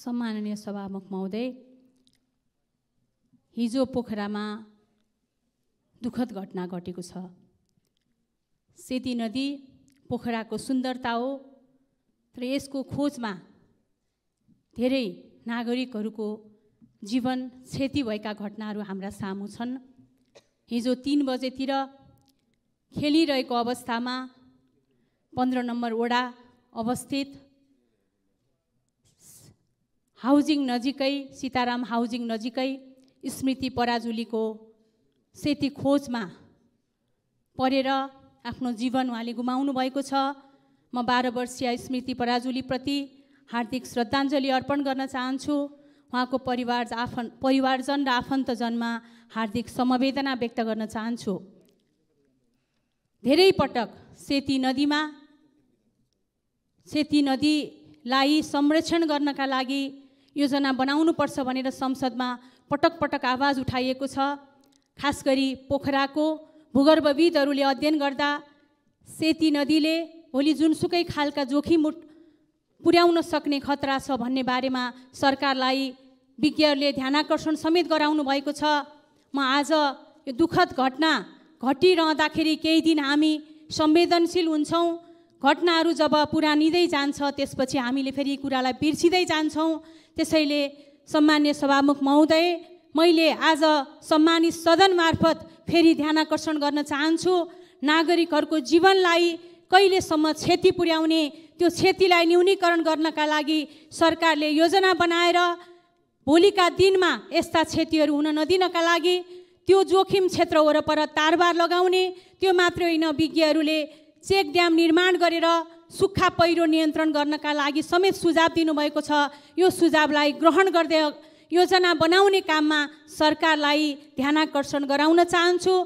सम्माननीय सभामुख महोदय हिजो पोखरामा दुःखद घटना घटेको छ सेती नदी पोखराको सुन्दरता हो र यसको खोजमा धेरै नागरिकहरूको जीवन क्षति भएका घटनाहरू हाम्रा सामु छन् हिजो तिन बजेतिर खेलिरहेको अवस्थामा पन्ध्र नम्बर वडा अवस्थित हाउजिङ नजिकै सीताराम हाउजिङ नजिकै स्मृति पराजुलीको सेती खोजमा परेर आफ्नो जीवन उहाँले गुमाउनु भएको छ म बाह्र वर्षीय स्मृति पराजुलीप्रति हार्दिक श्रद्धाञ्जली अर्पण गर्न चाहन्छु उहाँको परिवार आफन्त परिवारजन र आफन्तजनमा हार्दिक समवेदना व्यक्त गर्न चाहन्छु धेरै पटक सेती नदीमा सेती नदीलाई संरक्षण गर्नका लागि योजना बनाउनुपर्छ भनेर संसदमा पटक पटक आवाज उठाइएको छ खास गरी पोखराको भूगर्भविदहरूले अध्ययन गर्दा सेती नदीले भोलि जुनसुकै खालका जोखिम पुर्याउन सक्ने खतरा छ भन्ने बारेमा सरकारलाई विज्ञहरूले ध्यानाकर्षण समेत गराउनु भएको छ म आज यो दुःखद घटना घटिरहँदाखेरि केही दिन हामी संवेदनशील हुन्छौँ घटनाहरू जब पुरानिँदै जान्छ त्यसपछि हामीले फेरि कुरालाई बिर्सिँदै जान्छौँ त्यसैले सम्मान्य सभामुख महोदय मैले आज सम्मानित सदन मार्फत फेरि ध्यानाकर्षण गर्न चाहन्छु नागरिकहरूको जीवनलाई कहिलेसम्म क्षति पुर्याउने त्यो क्षतिलाई न्यूनीकरण गर्नका लागि सरकारले योजना बनाएर भोलिका दिनमा यस्ता क्षतिहरू हुन नदिनका लागि त्यो जोखिम क्षेत्र वरपर तारबार लगाउने त्यो मात्रै होइन विज्ञहरूले चेक ड्याम निर्माण गरेर सुक्खा पहिरो नियन्त्रण गर्नका लागि समेत सुझाव दिनुभएको छ यो सुझावलाई ग्रहण गर्दै योजना बनाउने काममा सरकारलाई ध्यानाकर्षण गराउन चाहन्छु